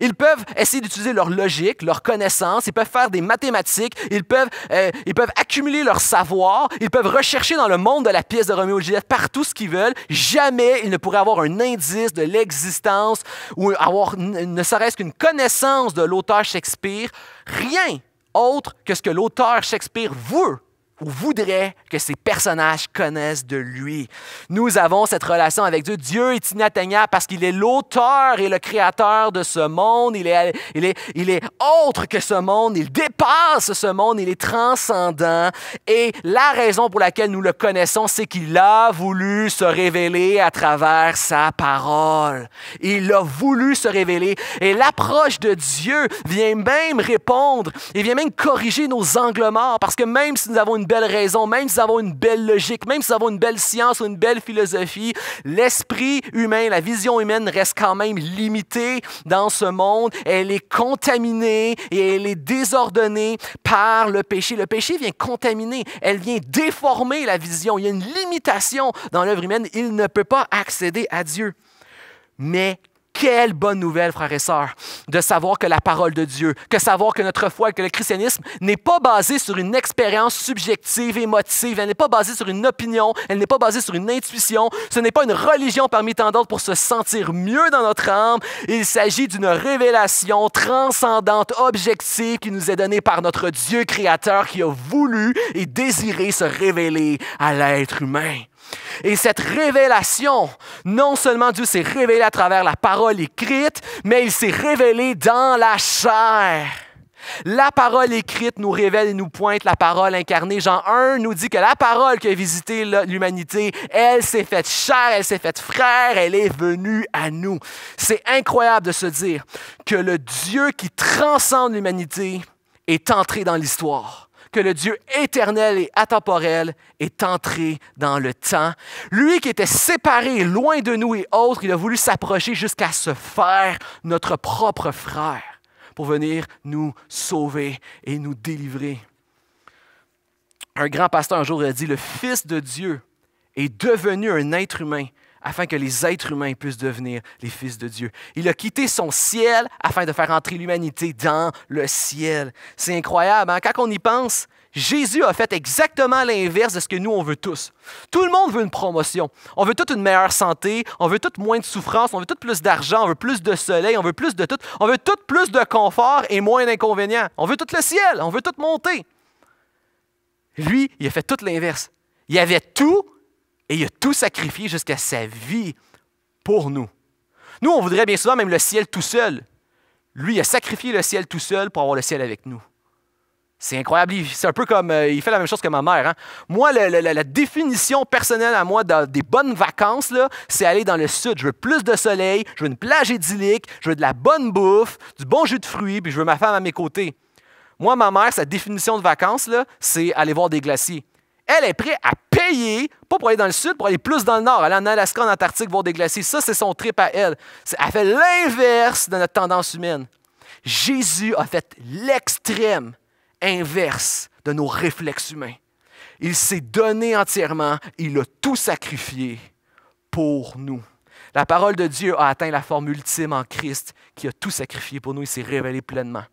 Ils peuvent essayer d'utiliser leur logique, leur connaissance, ils peuvent faire des mathématiques, ils peuvent, euh, ils peuvent accumuler leur savoir, ils peuvent rechercher dans le monde de la pièce de Roméo et Juliette partout ce qu'ils veulent. Jamais ils ne pourraient avoir un indice de l'existence ou avoir ne serait-ce qu'une connaissance de l'auteur Shakespeare. Rien autre que ce que l'auteur Shakespeare veut ou voudrait que ces personnages connaissent de lui. Nous avons cette relation avec Dieu. Dieu est inatteignable parce qu'il est l'auteur et le créateur de ce monde. Il est, il, est, il est autre que ce monde. Il dépasse ce monde. Il est transcendant. Et la raison pour laquelle nous le connaissons, c'est qu'il a voulu se révéler à travers sa parole. Il a voulu se révéler. Et l'approche de Dieu vient même répondre. et vient même corriger nos angles morts parce que même si nous avons une belle raison, même si nous avons une belle logique, même si nous avons une belle science ou une belle philosophie, l'esprit humain, la vision humaine reste quand même limitée dans ce monde. Elle est contaminée et elle est désordonnée par le péché. Le péché vient contaminer, elle vient déformer la vision. Il y a une limitation dans l'œuvre humaine. Il ne peut pas accéder à Dieu. Mais quelle bonne nouvelle, frères et sœurs, de savoir que la parole de Dieu, que savoir que notre foi, et que le christianisme n'est pas basé sur une expérience subjective, émotive, elle n'est pas basée sur une opinion, elle n'est pas basée sur une intuition, ce n'est pas une religion parmi tant d'autres pour se sentir mieux dans notre âme, il s'agit d'une révélation transcendante, objective qui nous est donnée par notre Dieu créateur qui a voulu et désiré se révéler à l'être humain. Et cette révélation, non seulement Dieu s'est révélé à travers la parole écrite, mais il s'est révélé dans la chair. La parole écrite nous révèle et nous pointe la parole incarnée. Jean 1 nous dit que la parole qui a visité l'humanité, elle s'est faite chair, elle s'est faite frère, elle est venue à nous. C'est incroyable de se dire que le Dieu qui transcende l'humanité est entré dans l'histoire que le Dieu éternel et atemporel est entré dans le temps. Lui qui était séparé, loin de nous et autres, il a voulu s'approcher jusqu'à se faire notre propre frère pour venir nous sauver et nous délivrer. Un grand pasteur un jour a dit, le Fils de Dieu est devenu un être humain afin que les êtres humains puissent devenir les fils de Dieu. Il a quitté son ciel afin de faire entrer l'humanité dans le ciel. C'est incroyable. Hein? Quand on y pense, Jésus a fait exactement l'inverse de ce que nous, on veut tous. Tout le monde veut une promotion. On veut toute une meilleure santé, on veut toute moins de souffrance, on veut toute plus d'argent, on veut plus de soleil, on veut plus de tout, on veut toute plus de confort et moins d'inconvénients. On veut tout le ciel, on veut tout monter. Lui, il a fait tout l'inverse. Il avait tout, et il a tout sacrifié jusqu'à sa vie pour nous. Nous, on voudrait bien souvent même le ciel tout seul. Lui, il a sacrifié le ciel tout seul pour avoir le ciel avec nous. C'est incroyable. C'est un peu comme. Euh, il fait la même chose que ma mère. Hein. Moi, la définition personnelle à moi des bonnes vacances, c'est aller dans le sud. Je veux plus de soleil, je veux une plage idyllique, je veux de la bonne bouffe, du bon jus de fruits, puis je veux ma femme à mes côtés. Moi, ma mère, sa définition de vacances, c'est aller voir des glaciers elle est prête à payer, pas pour aller dans le sud, pour aller plus dans le nord, aller en Alaska, en Antarctique, voir des glaciers. Ça, c'est son trip à elle. Elle fait l'inverse de notre tendance humaine. Jésus a fait l'extrême inverse de nos réflexes humains. Il s'est donné entièrement, il a tout sacrifié pour nous. La parole de Dieu a atteint la forme ultime en Christ qui a tout sacrifié pour nous, il s'est révélé pleinement.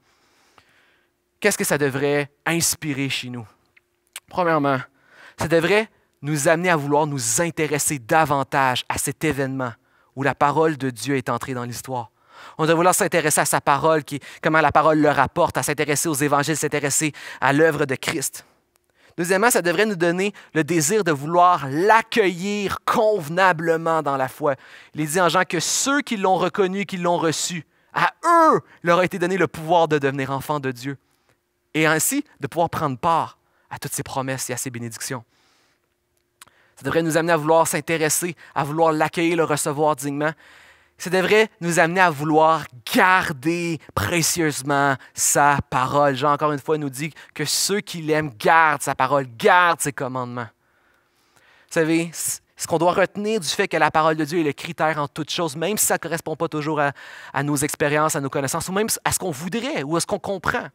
Qu'est-ce que ça devrait inspirer chez nous? Premièrement, ça devrait nous amener à vouloir nous intéresser davantage à cet événement où la parole de Dieu est entrée dans l'histoire. On devrait vouloir s'intéresser à sa parole, qui, comment la parole le rapporte, à s'intéresser aux évangiles, s'intéresser à l'œuvre de Christ. Deuxièmement, ça devrait nous donner le désir de vouloir l'accueillir convenablement dans la foi. Il dit en Jean que ceux qui l'ont reconnu, qui l'ont reçu, à eux leur a été donné le pouvoir de devenir enfants de Dieu et ainsi de pouvoir prendre part à toutes ses promesses et à ses bénédictions. Ça devrait nous amener à vouloir s'intéresser, à vouloir l'accueillir, le recevoir dignement. Ça devrait nous amener à vouloir garder précieusement sa parole. Jean, encore une fois, nous dit que ceux qui l'aiment gardent sa parole, gardent ses commandements. Vous savez, ce qu'on doit retenir du fait que la parole de Dieu est le critère en toute chose, même si ça ne correspond pas toujours à nos expériences, à nos connaissances, ou même à ce qu'on voudrait ou à ce qu'on comprend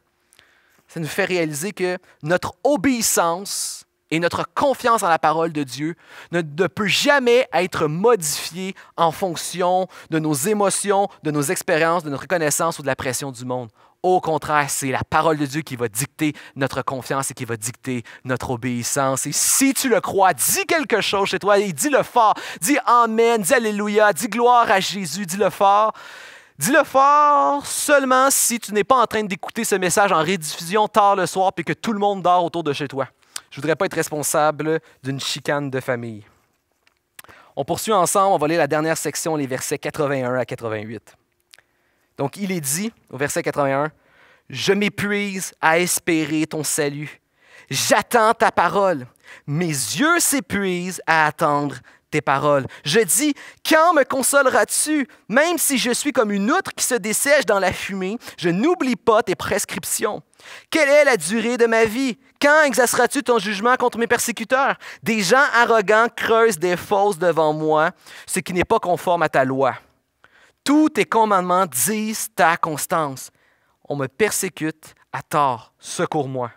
ça nous fait réaliser que notre obéissance et notre confiance en la parole de Dieu ne, peut jamais être modifiée en fonction de nos émotions, de nos expériences, de notre connaissance ou de la pression du monde. Au contraire, c'est la parole de Dieu qui va dicter notre confiance et qui va dicter notre obéissance. Et si tu le crois, dis quelque chose chez toi et dis-le fort. Dis Amen, dis Alléluia, dis gloire à Jésus, dis-le fort. Dis-le fort seulement si tu n'es pas en train d'écouter ce message en rediffusion tard le soir et que tout le monde dort autour de chez toi. Je ne voudrais pas être responsable d'une chicane de famille. On poursuit ensemble, on va lire la dernière section, les versets 81 à 88. Donc il est dit au verset 81, Je m'épuise à espérer ton salut. J'attends ta parole. Mes yeux s'épuisent à attendre tes paroles. Je dis, quand me consoleras-tu? Même si je suis comme une outre qui se dessèche dans la fumée, je n'oublie pas tes prescriptions. Quelle est la durée de ma vie? Quand exerceras-tu ton jugement contre mes persécuteurs? Des gens arrogants creusent des fosses devant moi, ce qui n'est pas conforme à ta loi. Tous tes commandements disent ta constance. On me persécute à tort. Secours-moi.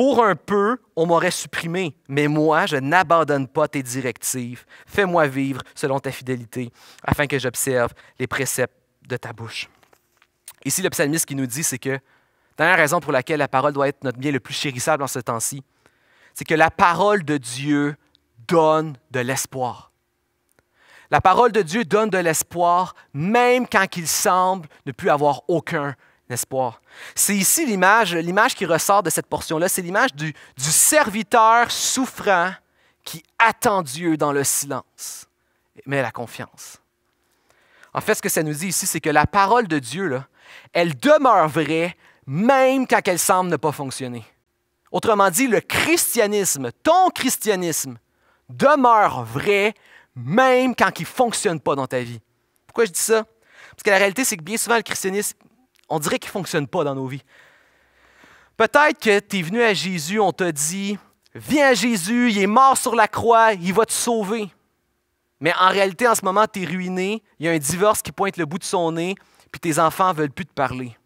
Pour un peu, on m'aurait supprimé, mais moi, je n'abandonne pas tes directives. Fais-moi vivre selon ta fidélité, afin que j'observe les préceptes de ta bouche. Ici, le psalmiste qui nous dit, c'est que, dernière raison pour laquelle la parole doit être notre bien le plus chérissable en ce temps-ci, c'est que la parole de Dieu donne de l'espoir. La parole de Dieu donne de l'espoir, même quand il semble ne plus avoir aucun espoir. C'est ici l'image, l'image qui ressort de cette portion-là, c'est l'image du, serviteur souffrant qui attend Dieu dans le silence, mais la confiance. En fait, ce que ça nous dit ici, c'est que la parole de Dieu, elle demeure vraie même quand elle semble ne pas fonctionner. Autrement dit, le christianisme, ton christianisme, demeure vrai même quand il ne fonctionne pas dans ta vie. Pourquoi je dis ça? Parce que la réalité, c'est que bien souvent, le christianisme, on dirait qu'il ne fonctionne pas dans nos vies. Peut-être que tu es venu à Jésus, on t'a dit, viens à Jésus, il est mort sur la croix, il va te sauver. Mais en réalité, en ce moment, tu es ruiné, il y a un divorce qui pointe le bout de son nez, puis tes enfants ne veulent plus te parler.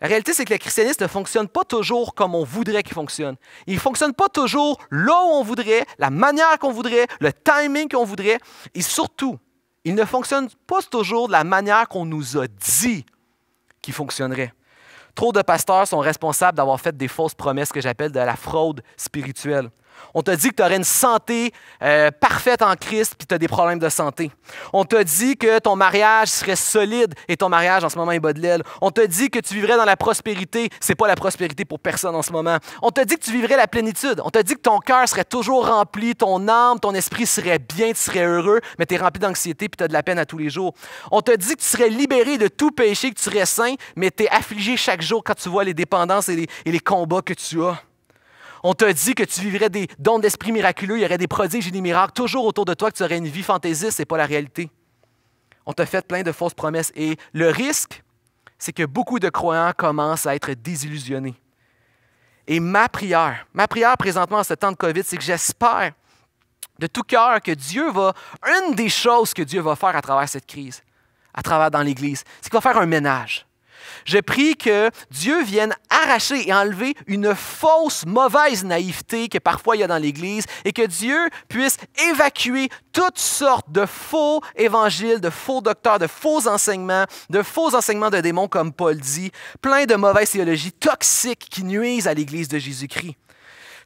La réalité, c'est que le christianisme ne fonctionne pas toujours comme on voudrait qu'il fonctionne. Il ne fonctionne pas toujours là où on voudrait, la manière qu'on voudrait, le timing qu'on voudrait, et surtout, il ne fonctionne pas toujours de la manière qu'on nous a dit fonctionnerait. Trop de pasteurs sont responsables d'avoir fait des fausses promesses que j'appelle de la fraude spirituelle. On te dit que tu aurais une santé euh, parfaite en Christ, puis tu as des problèmes de santé. On te dit que ton mariage serait solide, et ton mariage en ce moment est bas de l'aile. On te dit que tu vivrais dans la prospérité, c'est pas la prospérité pour personne en ce moment. On te dit que tu vivrais la plénitude. On te dit que ton cœur serait toujours rempli, ton âme, ton esprit serait bien, tu serais heureux, mais tu es rempli d'anxiété, puis tu as de la peine à tous les jours. On te dit que tu serais libéré de tout péché, que tu serais saint, mais tu es affligé chaque jour quand tu vois les dépendances et les combats que tu as. On te dit que tu vivrais des dons d'esprit miraculeux, il y aurait des prodiges et des miracles toujours autour de toi, que tu aurais une vie fantaisiste, ce n'est pas la réalité. On te fait plein de fausses promesses. Et le risque, c'est que beaucoup de croyants commencent à être désillusionnés. Et ma prière, ma prière présentement en ce temps de COVID, c'est que j'espère de tout cœur que Dieu va, une des choses que Dieu va faire à travers cette crise, à travers dans l'Église, c'est qu'il va faire un ménage. Je prie que Dieu vienne arracher et enlever une fausse, mauvaise naïveté que parfois il y a dans l'Église et que Dieu puisse évacuer toutes sortes de faux évangiles, de faux docteurs, de faux enseignements, de faux enseignements de démons, comme Paul dit, plein de mauvaises théologies toxiques qui nuisent à l'Église de Jésus-Christ.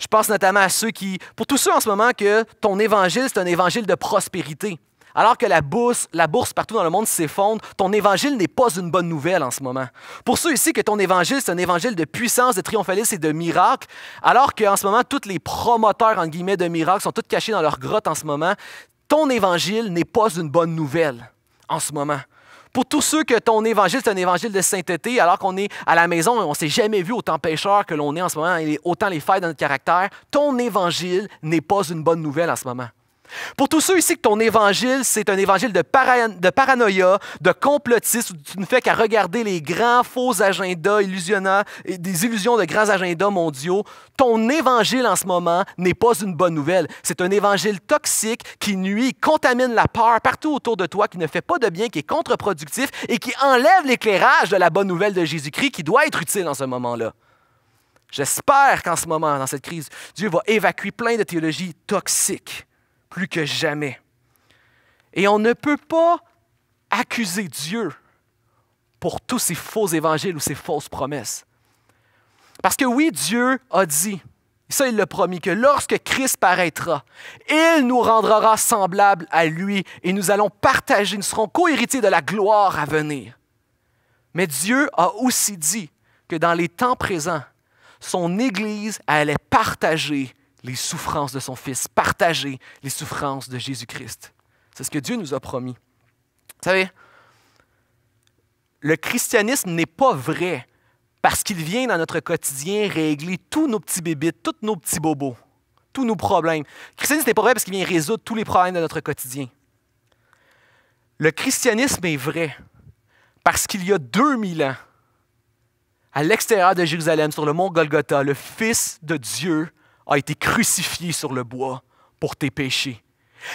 Je pense notamment à ceux qui, pour tous ceux en ce moment que ton évangile, c'est un évangile de prospérité. Alors que la bourse, la bourse partout dans le monde s'effondre, ton évangile n'est pas une bonne nouvelle en ce moment. Pour ceux ici que ton évangile, c'est un évangile de puissance, de triomphalisme et de miracle, alors qu'en ce moment, tous les promoteurs, en guillemets, de miracles sont tous cachés dans leur grotte en ce moment, ton évangile n'est pas une bonne nouvelle en ce moment. Pour tous ceux que ton évangile, c'est un évangile de sainteté, alors qu'on est à la maison et on ne s'est jamais vu autant pécheur que l'on est en ce moment, et autant les failles dans notre caractère, ton évangile n'est pas une bonne nouvelle en ce moment. Pour tous ceux ici que ton évangile, c'est un évangile de, paranoïa, de complotisme, où tu ne fais qu'à regarder les grands faux agendas illusionnants, et des illusions de grands agendas mondiaux, ton évangile en ce moment n'est pas une bonne nouvelle. C'est un évangile toxique qui nuit, contamine la peur partout autour de toi, qui ne fait pas de bien, qui est contre-productif et qui enlève l'éclairage de la bonne nouvelle de Jésus-Christ qui doit être utile en ce moment-là. J'espère qu'en ce moment, dans cette crise, Dieu va évacuer plein de théologies toxiques plus que jamais. Et on ne peut pas accuser Dieu pour tous ces faux évangiles ou ces fausses promesses. Parce que oui, Dieu a dit, et ça il l'a promis, que lorsque Christ paraîtra, il nous rendra semblables à lui et nous allons partager, nous serons co-héritiers de la gloire à venir. Mais Dieu a aussi dit que dans les temps présents, son Église allait partager les souffrances de son Fils, partager les souffrances de Jésus-Christ. C'est ce que Dieu nous a promis. Vous savez, le christianisme n'est pas vrai parce qu'il vient dans notre quotidien régler tous nos petits bébés, tous nos petits bobos, tous nos problèmes. Le christianisme n'est pas vrai parce qu'il vient résoudre tous les problèmes de notre quotidien. Le christianisme est vrai parce qu'il y a 2000 ans, à l'extérieur de Jérusalem, sur le mont Golgotha, le Fils de Dieu a été crucifié sur le bois pour tes péchés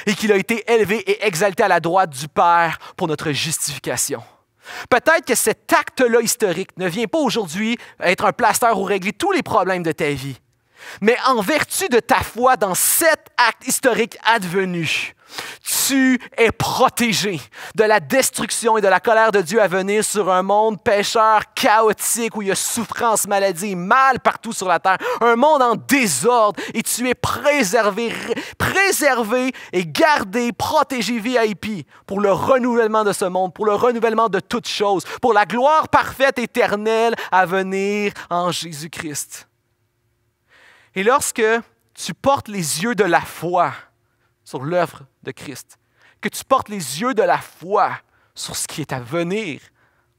et qu'il a été élevé et exalté à la droite du Père pour notre justification. Peut-être que cet acte-là historique ne vient pas aujourd'hui être un plasteur ou régler tous les problèmes de ta vie. Mais en vertu de ta foi dans cet acte historique advenu, tu es protégé de la destruction et de la colère de Dieu à venir sur un monde pécheur, chaotique, où il y a souffrance, maladie, mal partout sur la terre, un monde en désordre, et tu es préservé, préservé et gardé, protégé VIP pour le renouvellement de ce monde, pour le renouvellement de toutes choses, pour la gloire parfaite éternelle à venir en Jésus-Christ. Et lorsque tu portes les yeux de la foi, sur l'œuvre de Christ, que tu portes les yeux de la foi sur ce qui est à venir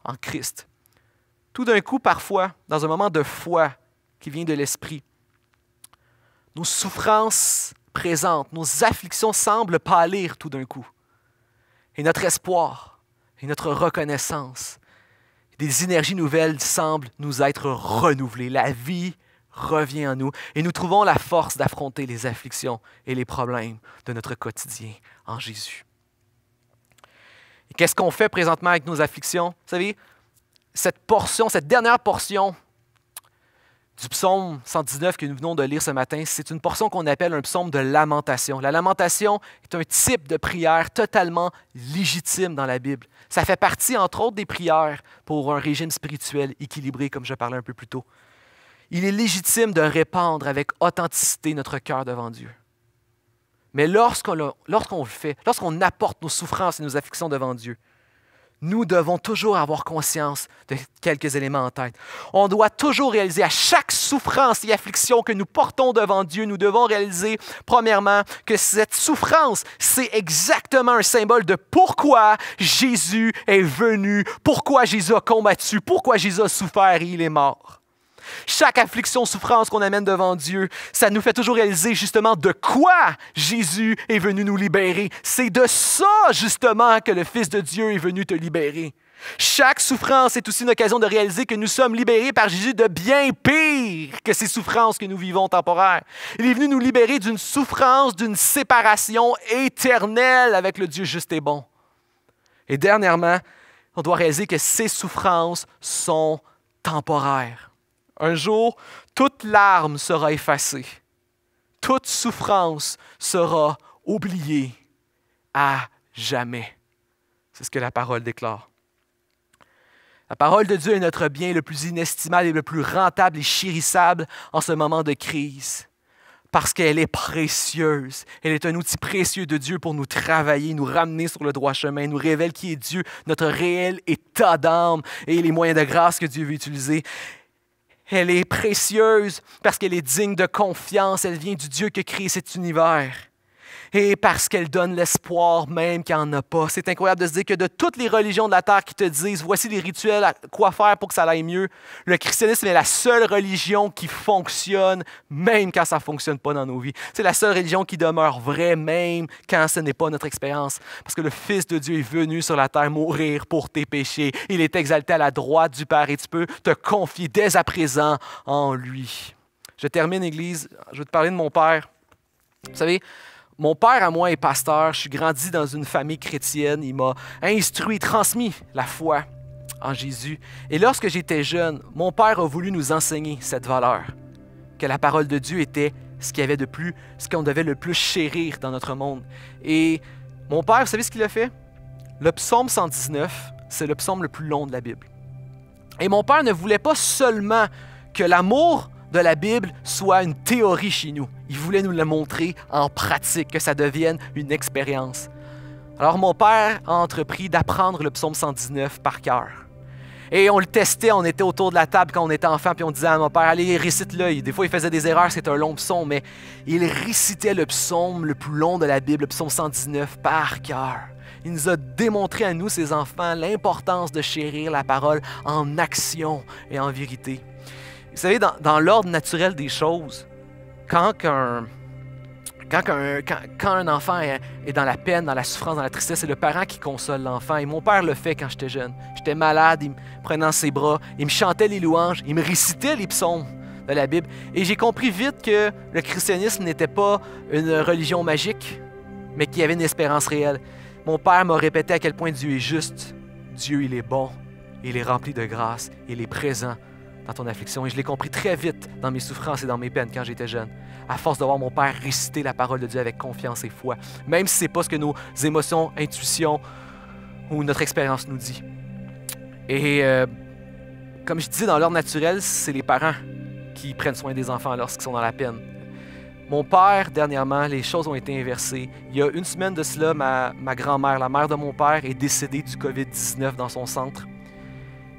en Christ. Tout d'un coup, parfois, dans un moment de foi qui vient de l'Esprit, nos souffrances présentes, nos afflictions semblent pâlir tout d'un coup. Et notre espoir et notre reconnaissance, des énergies nouvelles semblent nous être renouvelées. La vie revient en nous et nous trouvons la force d'affronter les afflictions et les problèmes de notre quotidien en Jésus. qu'est-ce qu'on fait présentement avec nos afflictions? Vous savez, cette portion, cette dernière portion du psaume 119 que nous venons de lire ce matin, c'est une portion qu'on appelle un psaume de lamentation. La lamentation est un type de prière totalement légitime dans la Bible. Ça fait partie, entre autres, des prières pour un régime spirituel équilibré, comme je parlais un peu plus tôt il est légitime de répandre avec authenticité notre cœur devant Dieu. Mais lorsqu'on le, fait, lorsqu'on apporte nos souffrances et nos afflictions devant Dieu, nous devons toujours avoir conscience de quelques éléments en tête. On doit toujours réaliser à chaque souffrance et affliction que nous portons devant Dieu, nous devons réaliser, premièrement, que cette souffrance, c'est exactement un symbole de pourquoi Jésus est venu, pourquoi Jésus a combattu, pourquoi Jésus a souffert et il est mort. Chaque affliction, souffrance qu'on amène devant Dieu, ça nous fait toujours réaliser justement de quoi Jésus est venu nous libérer. C'est de ça justement que le Fils de Dieu est venu te libérer. Chaque souffrance est aussi une occasion de réaliser que nous sommes libérés par Jésus de bien pire que ces souffrances que nous vivons temporaires. Il est venu nous libérer d'une souffrance, d'une séparation éternelle avec le Dieu juste et bon. Et dernièrement, on doit réaliser que ces souffrances sont temporaires. Un jour, toute larme sera effacée, toute souffrance sera oubliée à jamais. C'est ce que la parole déclare. La parole de Dieu est notre bien le plus inestimable et le plus rentable et chérissable en ce moment de crise, parce qu'elle est précieuse. Elle est un outil précieux de Dieu pour nous travailler, nous ramener sur le droit chemin, nous révèle qui est Dieu, notre réel état d'âme et les moyens de grâce que Dieu veut utiliser. Elle est précieuse parce qu'elle est digne de confiance. Elle vient du Dieu qui a créé cet univers et parce qu'elle donne l'espoir même qu'il n'y en a pas. C'est incroyable de se dire que de toutes les religions de la terre qui te disent voici les rituels, à quoi faire pour que ça aille mieux, le christianisme est la seule religion qui fonctionne même quand ça ne fonctionne pas dans nos vies. C'est la seule religion qui demeure vraie même quand ce n'est pas notre expérience. Parce que le Fils de Dieu est venu sur la terre mourir pour tes péchés. Il est exalté à la droite du Père et tu peux te confier dès à présent en lui. Je termine, Église. Je vais te parler de mon Père. Vous savez, mon père à moi est pasteur, je suis grandi dans une famille chrétienne, il m'a instruit transmis la foi en Jésus. Et lorsque j'étais jeune, mon père a voulu nous enseigner cette valeur, que la parole de Dieu était ce qu'il y avait de plus, ce qu'on devait le plus chérir dans notre monde. Et mon père, vous savez ce qu'il a fait? Le psaume 119, c'est le psaume le plus long de la Bible. Et mon père ne voulait pas seulement que l'amour de la Bible soit une théorie chez nous. Il voulait nous le montrer en pratique, que ça devienne une expérience. Alors mon père a entrepris d'apprendre le psaume 119 par cœur. Et on le testait, on était autour de la table quand on était enfant, puis on disait à mon père, allez, récite-le. Des fois, il faisait des erreurs, c'est un long psaume, mais il récitait le psaume le plus long de la Bible, le psaume 119, par cœur. Il nous a démontré à nous, ses enfants, l'importance de chérir la parole en action et en vérité. Vous savez, dans, l'ordre naturel des choses, quand un, quand enfant est, dans la peine, dans la souffrance, dans la tristesse, c'est le parent qui console l'enfant. Et mon père le fait quand j'étais jeune. J'étais malade, il me prenait dans ses bras, il me chantait les louanges, il me récitait les psaumes de la Bible. Et j'ai compris vite que le christianisme n'était pas une religion magique, mais qu'il y avait une espérance réelle. Mon père m'a répété à quel point Dieu est juste, Dieu il est bon, il est rempli de grâce, il est présent, dans ton affliction. Et je l'ai compris très vite dans mes souffrances et dans mes peines quand j'étais jeune, à force de voir mon Père réciter la parole de Dieu avec confiance et foi, même si ce n'est pas ce que nos émotions, intuitions ou notre expérience nous dit. Et euh, comme je disais, dans l'ordre naturel, c'est les parents qui prennent soin des enfants lorsqu'ils sont dans la peine. Mon père, dernièrement, les choses ont été inversées. Il y a une semaine de cela, ma grand-mère, la mère de mon père, est décédée du COVID-19 dans son centre.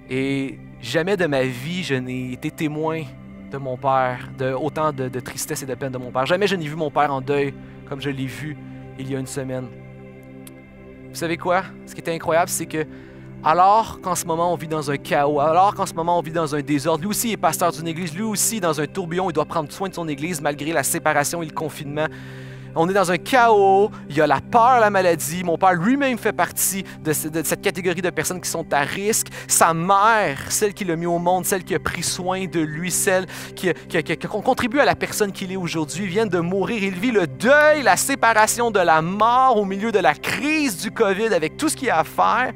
Et Jamais de ma vie je n'ai été témoin de mon père, de autant de, de, tristesse et de peine de mon père. Jamais je n'ai vu mon père en deuil comme je l'ai vu il y a une semaine. Vous savez quoi? Ce qui était incroyable, c'est que alors qu'en ce moment on vit dans un chaos, alors qu'en ce moment on vit dans un désordre, lui aussi est pasteur d'une église, lui aussi dans un tourbillon, il doit prendre soin de son église malgré la séparation et le confinement. On est dans un chaos, il y a la peur, la maladie. Mon père lui-même fait partie de, cette catégorie de personnes qui sont à risque. Sa mère, celle qui l'a mis au monde, celle qui a pris soin de lui, celle qui, qui, contribue à la personne qu'il est aujourd'hui, vient de mourir. Il vit le deuil, la séparation de la mort au milieu de la crise du COVID avec tout ce qu'il y a à faire.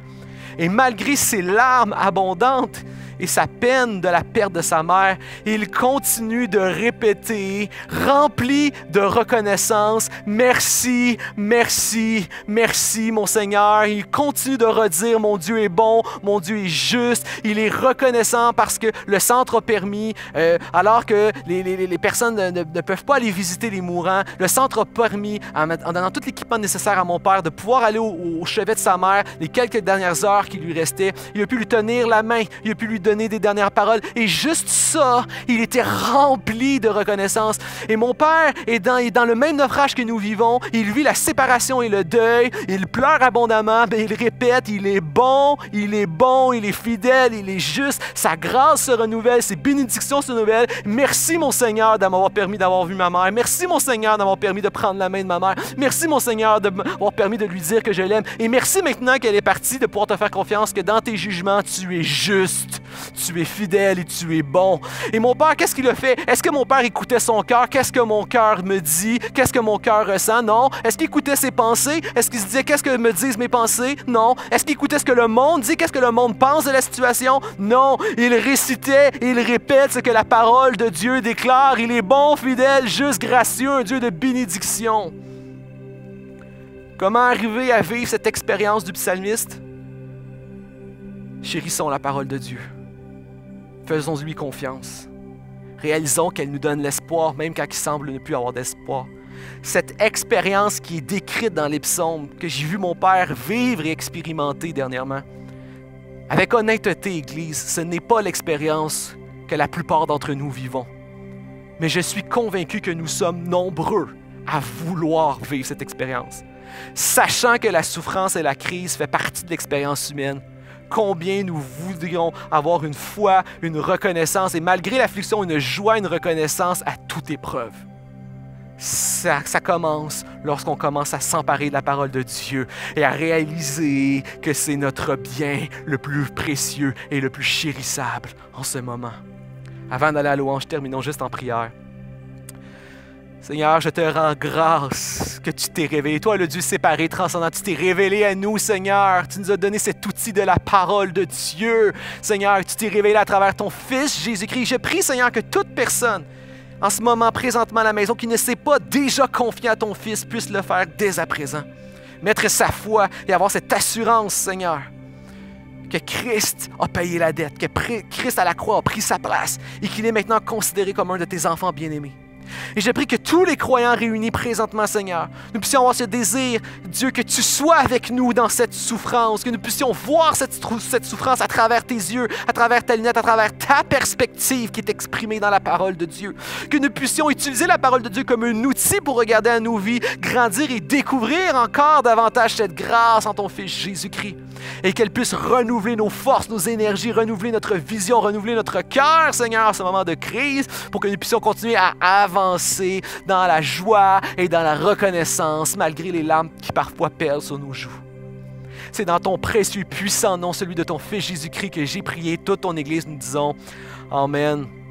Et malgré ses larmes abondantes, et sa peine de la perte de sa mère, il continue de répéter, rempli de reconnaissance, merci, merci, merci mon Seigneur. Il continue de redire, mon Dieu est bon, mon Dieu est juste, il est reconnaissant parce que le centre a permis, euh, alors que les, les, les personnes ne, peuvent pas aller visiter les mourants, le centre a permis, en, donnant tout l'équipement nécessaire à mon père, de pouvoir aller au, au chevet de sa mère les quelques dernières heures qui lui restaient. Il a pu lui tenir la main, il a pu lui donner des dernières paroles. Et juste ça, il était rempli de reconnaissance. Et mon père est dans, est dans le même naufrage que nous vivons. Il vit la séparation et le deuil. Il pleure abondamment, mais il répète, il est bon, il est bon, il est fidèle, il est juste. Sa grâce se renouvelle, ses bénédictions se renouvellent. Merci mon Seigneur de m'avoir permis d'avoir vu ma mère. Merci mon Seigneur d'avoir permis de prendre la main de ma mère. Merci mon Seigneur de m'avoir permis de lui dire que je l'aime. Et merci maintenant qu'elle est partie de pouvoir te faire confiance que dans tes jugements, tu es juste. Tu es fidèle et tu es bon. Et mon père, qu'est-ce qu'il a fait? Est-ce que mon père écoutait son cœur? Qu'est-ce que mon cœur me dit? Qu'est-ce que mon cœur ressent? Non. Est-ce qu'il écoutait ses pensées? Est-ce qu'il se disait qu'est-ce que me disent mes pensées? Non. Est-ce qu'il écoutait ce que le monde dit? Qu'est-ce que le monde pense de la situation? Non. Il récitait, il répète ce que la parole de Dieu déclare. Il est bon, fidèle, juste, gracieux, un Dieu de bénédiction. Comment arriver à vivre cette expérience du psalmiste? Chérissons la parole de Dieu. Faisons-lui confiance. Réalisons qu'elle nous donne l'espoir, même quand il semble ne plus avoir d'espoir. Cette expérience qui est décrite dans les que j'ai vu mon Père vivre et expérimenter dernièrement. Avec honnêteté, Église, ce n'est pas l'expérience que la plupart d'entre nous vivons. Mais je suis convaincu que nous sommes nombreux à vouloir vivre cette expérience, sachant que la souffrance et la crise font partie de l'expérience humaine combien nous voudrions avoir une foi, une reconnaissance et malgré l'affliction, une joie, une reconnaissance à toute épreuve. Ça, ça, commence lorsqu'on commence à s'emparer de la parole de Dieu et à réaliser que c'est notre bien le plus précieux et le plus chérissable en ce moment. Avant d'aller à louange, terminons juste en prière. Seigneur, je te rends grâce que tu t'es révélé. Toi, le Dieu séparé, transcendant, tu t'es révélé à nous, Seigneur. Tu nous as donné cet outil de la parole de Dieu. Seigneur, tu t'es révélé à travers ton Fils Jésus-Christ. Je prie, Seigneur, que toute personne en ce moment, présentement à la maison, qui ne s'est pas déjà confiée à ton Fils, puisse le faire dès à présent. Mettre sa foi et avoir cette assurance, Seigneur, que Christ a payé la dette, que Christ à la croix a pris sa place et qu'il est maintenant considéré comme un de tes enfants bien-aimés. Et je prie que tous les croyants réunis présentement, Seigneur, nous puissions avoir ce désir, Dieu, que tu sois avec nous dans cette souffrance, que nous puissions voir cette, cette souffrance à travers tes yeux, à travers ta lunette, à travers ta perspective qui est exprimée dans la parole de Dieu. Que nous puissions utiliser la parole de Dieu comme un outil pour regarder à nos vies, grandir et découvrir encore davantage cette grâce en ton Fils Jésus-Christ. Et qu'elle puisse renouveler nos forces, nos énergies, renouveler notre vision, renouveler notre cœur, Seigneur, en ce moment de crise, pour que nous puissions continuer à avancer dans la joie et dans la reconnaissance malgré les larmes qui parfois perlent sur nos joues. C'est dans ton précieux, puissant nom, celui de ton Fils Jésus-Christ, que j'ai prié toute ton Église. Nous disons Amen.